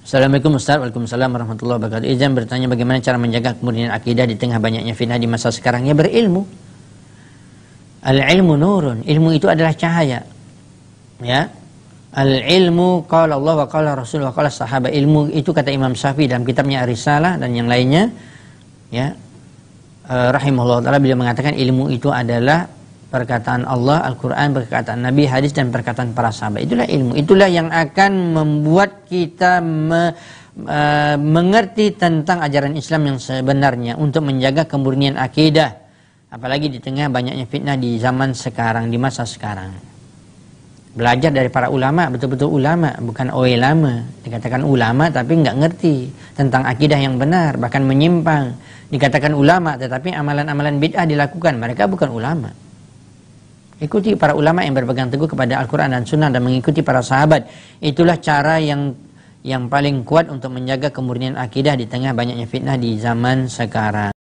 Assalamualaikum Ustaz, Waalaikumsalam warahmatullahi wabarakatuh Izan bertanya bagaimana cara menjaga kemurnian akidah di tengah banyaknya fitnah di masa sekarang Ya berilmu Al-ilmu nurun, ilmu itu adalah cahaya Ya Al-ilmu qala Allah wa qala Rasul wa qala sahabat Ilmu itu kata Imam Syafi'i dalam kitabnya Arisalah dan yang lainnya Ya eh, Rahimahullah ta'ala beliau mengatakan ilmu itu adalah perkataan Allah, Al-Quran, perkataan Nabi, hadis dan perkataan para sahabat. Itulah ilmu. Itulah yang akan membuat kita me, e, mengerti tentang ajaran Islam yang sebenarnya untuk menjaga kemurnian akidah. Apalagi di tengah banyaknya fitnah di zaman sekarang, di masa sekarang. Belajar dari para ulama, betul-betul ulama, bukan oe lama. Dikatakan ulama tapi nggak ngerti tentang akidah yang benar, bahkan menyimpang. Dikatakan ulama tetapi amalan-amalan bid'ah dilakukan, mereka bukan ulama. Ikuti para ulama yang berpegang teguh kepada Al-Quran dan Sunnah dan mengikuti para sahabat. Itulah cara yang yang paling kuat untuk menjaga kemurnian akidah di tengah banyaknya fitnah di zaman sekarang.